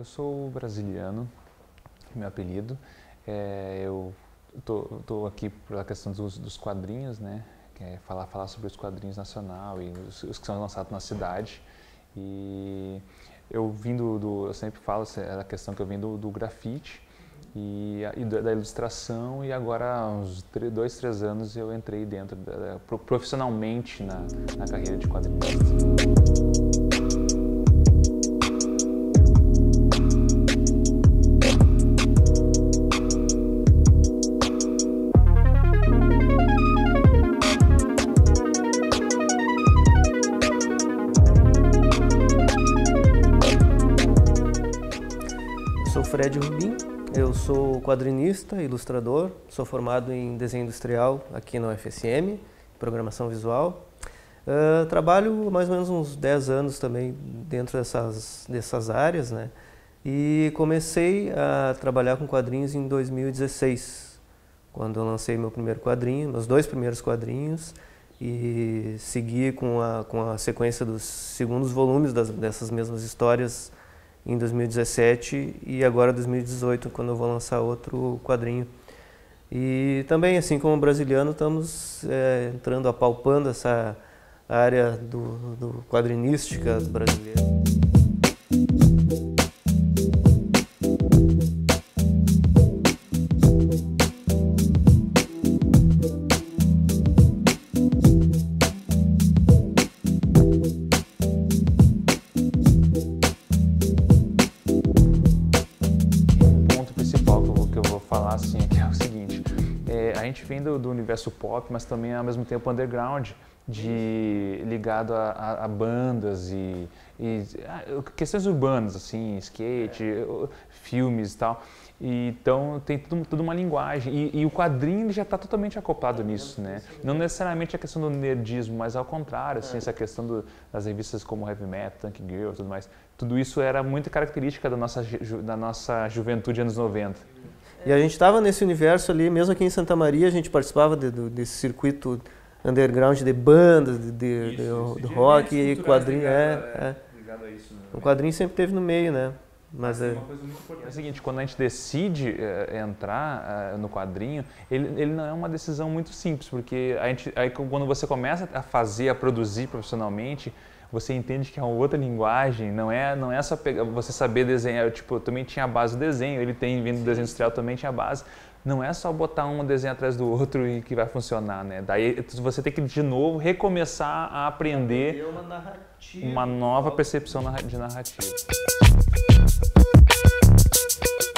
eu sou brasiliano, meu apelido. É, eu tô, tô aqui pela questão dos, dos quadrinhos, né? Que é falar, falar sobre os quadrinhos nacional e os, os que são lançados na cidade. E eu vim do, do eu sempre falo, é a questão que eu vim do, do grafite e, e, da ilustração e agora há uns três, dois, três anos eu entrei dentro, da, profissionalmente na, na carreira de quadrinhos. Fred Rubim, eu sou quadrinista, ilustrador, sou formado em desenho industrial aqui na UFSM, programação visual. Uh, trabalho mais ou menos uns 10 anos também dentro dessas, dessas áreas, né? E comecei a trabalhar com quadrinhos em 2016, quando eu lancei meu primeiro quadrinho, meus dois primeiros quadrinhos, e segui com a, com a sequência dos segundos volumes das, dessas mesmas histórias em 2017 e agora 2018, quando eu vou lançar outro quadrinho. E também, assim como o brasiliano, estamos é, entrando, apalpando essa área do, do quadrinística hum. brasileira. gente vem do, do universo pop, mas também ao mesmo tempo underground de ligado a, a, a bandas e, e a, ah, questões urbanas assim skate é. filmes e tal e, então tem tudo, tudo uma linguagem e, e o quadrinho já está totalmente acoplado é, nisso né assim, não né? necessariamente a questão do nerdismo mas ao contrário assim, é. essa questão do, das revistas como heavy metal Tank Girl tudo mais tudo isso era muito característica da nossa da nossa juventude anos 90 e a gente estava nesse universo ali, mesmo aqui em Santa Maria, a gente participava de, de, desse circuito underground de bandas, de, de, isso, de, de rock, quadrinho. É, é. Isso, né? O quadrinho sempre teve no meio, né? Mas é... é o seguinte, quando a gente decide uh, entrar uh, no quadrinho, ele, ele não é uma decisão muito simples, porque a gente, aí quando você começa a fazer, a produzir profissionalmente, você entende que é uma outra linguagem, não é, não é só pegar, você saber desenhar. Eu, tipo, eu também tinha a base do desenho, ele tem, vindo do desenho industrial, também tinha a base não é só botar um desenho atrás do outro e que vai funcionar, né? Daí você tem que de novo recomeçar a aprender uma, uma nova percepção de narrativa.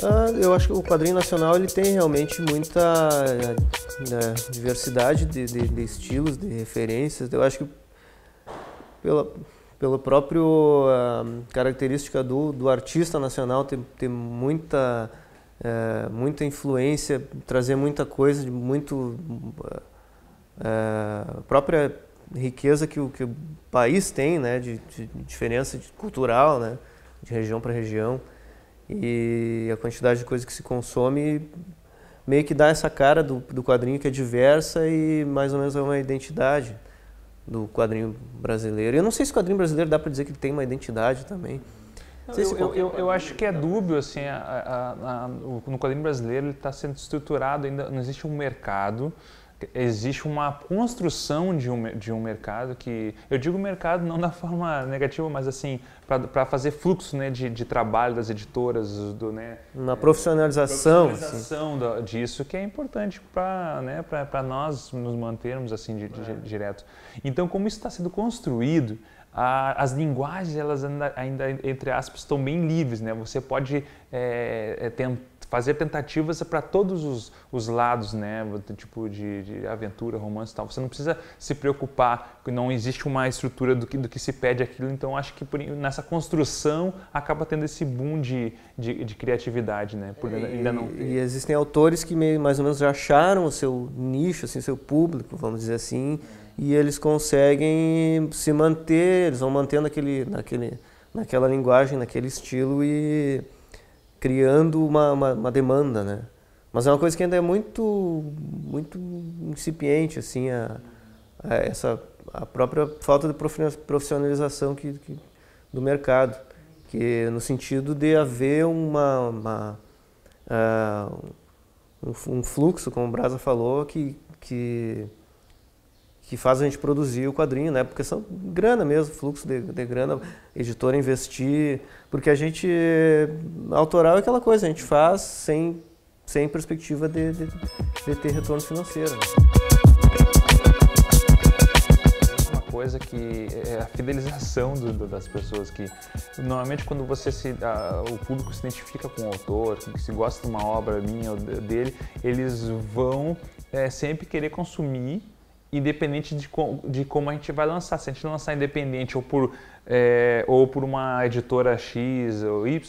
Ah, eu acho que o quadrinho nacional ele tem realmente muita né, diversidade de, de, de, estilos, de referências. Eu acho que pela pelo próprio ah, característica do, do artista nacional tem, tem muita é, muita influência, trazer muita coisa, muito é, própria riqueza que o, que o país tem, né, de, de diferença cultural, né, de região para região e a quantidade de coisa que se consome meio que dá essa cara do, do quadrinho que é diversa e mais ou menos é uma identidade do quadrinho brasileiro. Eu não sei se o quadrinho brasileiro dá para dizer que ele tem uma identidade também. Eu, eu, eu, eu, acho que é dúbio, assim, a, a, a, no quadrinho brasileiro ele está sendo estruturado ainda, não existe um mercado, existe uma construção de um, de um mercado que, eu digo mercado não da forma negativa, mas assim, para fazer fluxo né, de, de trabalho das editoras, do, né, Uma profissionalização. Assim. profissionalização do, disso que é importante para né, nós nos mantermos assim de, de, é. direto. Então, como isso está sendo construído, a, as linguagens, elas ainda, ainda, entre aspas, estão bem livres, né? Você pode é, é tentar fazer tentativas para todos os, os, lados, né? Tipo de, de, aventura, romance e tal. Você não precisa se preocupar, não existe uma estrutura do que, do que se pede aquilo. Então, acho que por, nessa construção acaba tendo esse boom de, de, de criatividade, né? Por, e, ainda não... e existem autores que meio, mais ou menos já acharam o seu nicho, assim, seu público, vamos dizer assim, e eles conseguem se manter, eles vão mantendo aquele, naquele, naquela linguagem, naquele estilo e criando uma, uma, uma, demanda, né? Mas é uma coisa que ainda é muito, muito incipiente, assim, a, a essa a própria falta de profissionalização que, que, do mercado, que é no sentido de haver uma, uma uh, um, um, fluxo, como o Brasa falou, que, que que faz a gente produzir o quadrinho, né? Porque são grana mesmo, fluxo de, de grana, editora investir, porque a gente autoral é aquela coisa, a gente faz sem, sem perspectiva de, de, de ter retorno financeiro. Né? Uma coisa que é a fidelização do, do, das pessoas que normalmente quando você se a, o público se identifica com o autor, que se gosta de uma obra minha ou dele, eles vão é, sempre querer consumir independente de, com, de como a gente vai lançar. Se a gente lançar independente ou por, é, ou por uma editora X ou Y,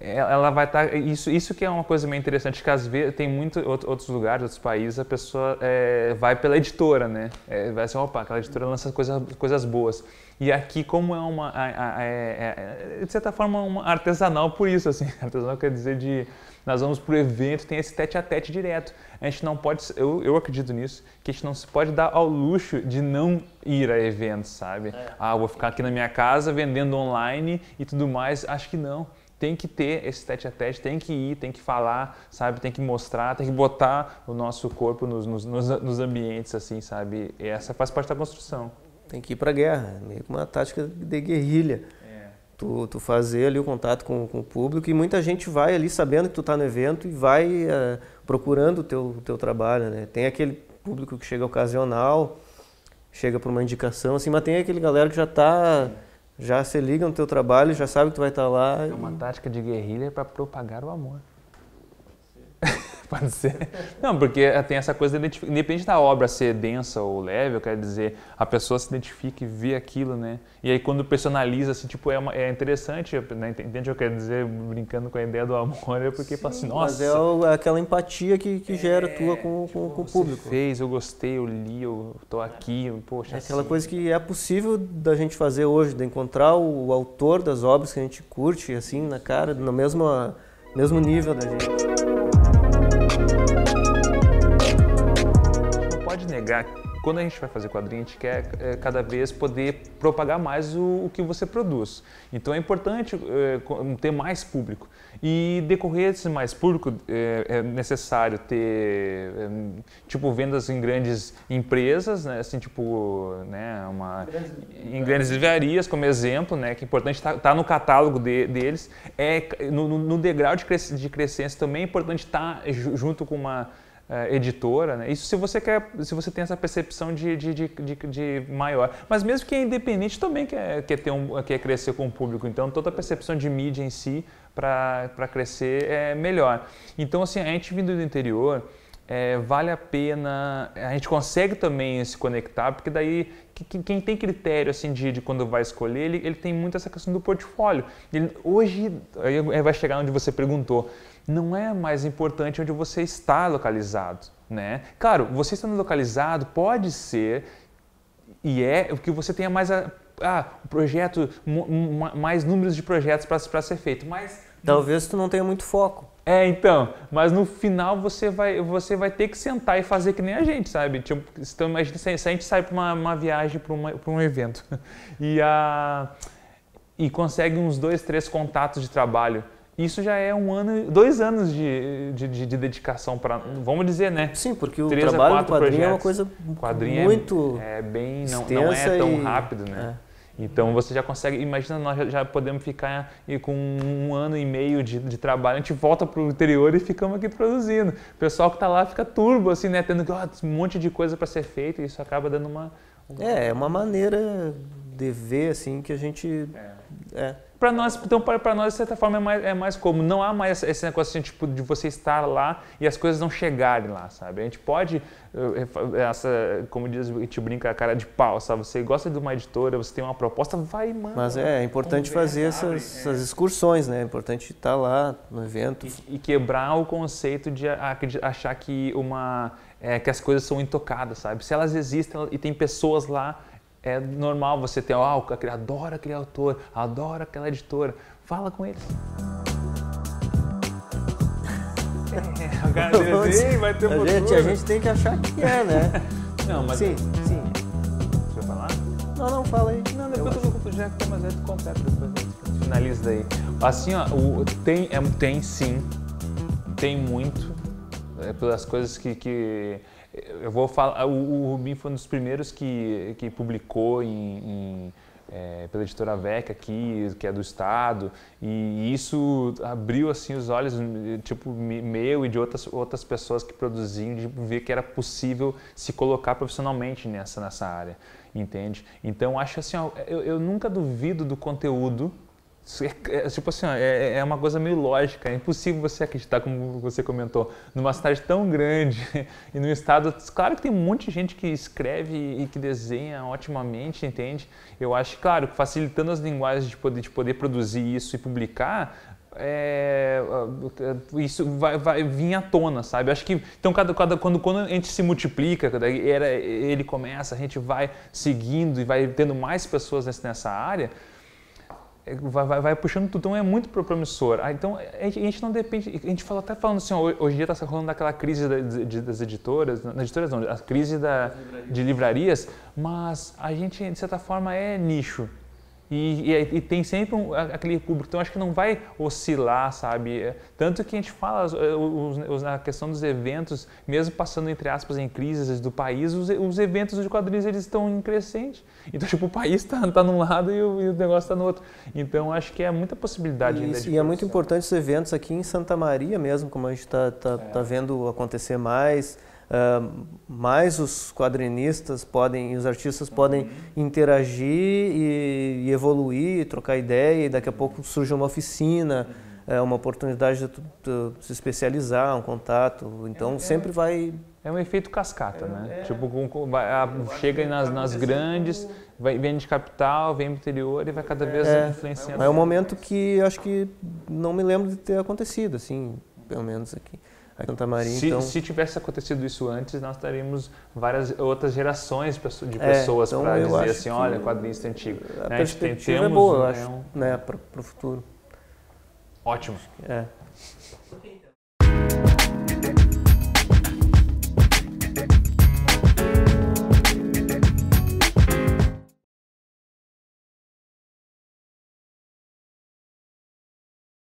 é, ela vai estar tá, isso isso que é uma coisa meio interessante que às vezes tem muito outros lugares outros países a pessoa é, vai pela editora né é, vai ser assim, opa aquela editora lança coisas coisas boas e aqui como é uma a, a, é, é, de certa forma uma artesanal por isso assim artesanal quer dizer de nós vamos pro evento tem esse tete a tete direto a gente não pode eu, eu acredito nisso que a gente não se pode dar ao luxo de não ir a eventos sabe é. ah vou ficar aqui na minha casa vendendo online e tudo mais acho que não tem que ter esse tete a tete, tem que ir, tem que falar, sabe? Tem que mostrar, tem que botar o nosso corpo nos, nos, nos ambientes, assim, sabe? E essa faz parte da construção. Tem que ir para a guerra, meio que uma tática de guerrilha. É. Tu, tu fazer ali o contato com, com, o público e muita gente vai ali sabendo que tu está no evento e vai uh, procurando o teu, teu trabalho, né? Tem aquele público que chega ocasional, chega por uma indicação, assim, mas tem aquele galera que já está já se liga no teu trabalho, já sabe que tu vai estar lá. É uma tática de guerrilha para propagar o amor. Pode ser. Não, porque eh, tem essa coisa, de independente da obra ser densa ou leve, eu quero dizer, a pessoa se identifica e vê aquilo, né? E aí quando personaliza, assim, tipo, é, uma, é interessante, né? entende o que eu quero dizer, brincando com a ideia do amor, é porque fala assim, nossa... Mas é, é aquela empatia que, que gera é, tua com, tipo, com, o público. fez, eu gostei, eu li, eu tô aqui, eu, poxa... É assim. aquela assim. coisa que é possível da gente fazer hoje, de encontrar o, o autor das obras que a gente curte, assim, na cara, no mesmo, mesmo nível da gente. Quando a gente vai fazer quadrinho, a gente quer é, cada vez poder propagar mais o, o, que você produz. Então é importante é, ter mais público. E decorrer desse mais público é, é necessário ter, tipo, vendas em grandes empresas, né? assim, tipo, né, uma, em grandes livrarias, como exemplo, né, que é importante estar tá, tá no catálogo de, deles. É, no, no degrau de, cres, de crescência também é importante estar tá junto com uma é, editora, né? Isso se você quer, se você tem essa percepção de, de, de, de, maior. Mas mesmo que é independente também quer, quer, ter um, quer crescer com o público. Então toda a percepção de mídia em si para crescer é melhor. Então assim, a gente vindo do interior, é, vale a pena, a gente consegue também se conectar, porque daí quem tem critério assim de, de quando vai escolher, ele, ele, tem muito essa questão do portfólio. Ele, hoje, aí vai chegar onde você perguntou, não é mais importante onde você está localizado, né? Claro, você estando localizado pode ser e é o que você tenha mais a, ah, projeto, mais números de projetos para ser feito, mas Talvez tu não tenha muito foco. É, então, mas no final você vai, você vai ter que sentar e fazer que nem a gente, sabe? Tipo, então, imagina se a gente sai para uma, uma, viagem, para um evento, e, a, e consegue uns dois, três contatos de trabalho. Isso já é um ano, dois anos de, de, de, de dedicação para, vamos dizer, né? Sim, porque o três trabalho do quadrinho projetos. é uma coisa quadrinho é muito é, é bem, não, não é tão e... rápido, né? É. Então você já consegue, imagina nós já podemos ficar com um ano e meio de, de trabalho, a gente volta para o interior e ficamos aqui produzindo. O pessoal que está lá fica turbo, assim, né? Tendo oh, um monte de coisa para ser feito e isso acaba dando uma, uma... É, é uma maneira dever, assim, que a gente... É. é. Para nós, então, para nós, de certa forma, é mais, é mais como. Não há mais esse negócio de, assim, tipo, de você estar lá e as coisas não chegarem lá, sabe? A gente pode, eh, eh, eh, essa, como diz, a gente brinca a cara de pau, sabe? Você gosta de uma editora, você tem uma proposta, vai, mano. Mas é, é importante fazer essas, é. essas, excursões, né? É importante estar lá no evento. E, e quebrar o conceito de achar que uma é, que as coisas são intocadas, sabe? Se elas existem e tem pessoas lá é normal você ter, ah, oh, adora aquele autor, adora aquela editora. Fala com eles. É, agradecer, assim, vai ter a futuro. gente, a gente tem que achar que é, né? Não, mas... Sim, sim. Deixa vai falar? Não, não, fala aí. Não, depois eu, eu vou com o Jack, mas né? aí tu completa depois. Finaliza daí. Assim, ó, o, tem, é, tem sim, tem muito, é, pelas coisas que, que eu vou falar, o, o Rubim foi um dos primeiros que, que publicou em, em é, pela editora Veca aqui, que é do estado, e isso abriu assim os olhos, tipo meu e de outras outras pessoas que produziam, de ver que era possível se colocar profissionalmente nessa nessa área, entende? Então acho assim, ó, eu, eu nunca duvido do conteúdo é, é, tipo assim, é, é, é, uma coisa meio lógica. É impossível você acreditar, como você comentou, numa cidade tão grande e num estado. Claro que tem um monte de gente que escreve e que desenha otimamente, entende? Eu acho, claro, facilitando as linguagens de poder, de poder produzir isso e publicar, é, é isso vai, vai vir à tona, sabe? Acho que então cada, cada, quando, quando a gente se multiplica, era, ele começa, a gente vai seguindo e vai tendo mais pessoas nessa área. É, vai, vai, vai puxando tudo, então é muito promissor. Ah, então a gente, não depende, a gente fala até falando assim, hoje em dia está rolando aquela crise da, de, das editoras, das editoras não, a crise da, livrarias. de livrarias, mas a gente de certa forma é nicho. E, e, e, tem sempre um, aquele público, então acho que não vai oscilar, sabe? É, tanto que a gente fala os, é, os, os, na questão dos eventos, mesmo passando, entre aspas, em crises do país, os, eventos de quadrilhas eles estão em crescente. Então, tipo, o país está tá num lado e o, e o negócio está no outro. Então, acho que é muita possibilidade. E, isso, e é muito importante os eventos aqui em Santa Maria mesmo, como a gente está tá, é. tá vendo acontecer mais mais os quadrinistas podem, os artistas podem uhum. interagir e, e, evoluir, trocar ideia, e daqui a pouco uhum. surge uma oficina, uhum. é uma oportunidade de, tu, de se especializar, um contato. Então é, é sempre é, vai. É um efeito cascata, é, né? É. Tipo, com, com, a, ah, chega nas, nas grandes, vai, vem de capital, vem do interior e vai cada vez é, influenciando. É um momento que acho que não me lembro de ter acontecido, assim, pelo menos aqui aqui Santa Maria. Se, então... se tivesse acontecido isso antes, nós teríamos várias outras gerações de é, pessoas é, então para dizer assim, olha, quadrinista antigo. A né? perspectiva a tem, é boa, eu acho, é né, né para o futuro. Ótimo. É.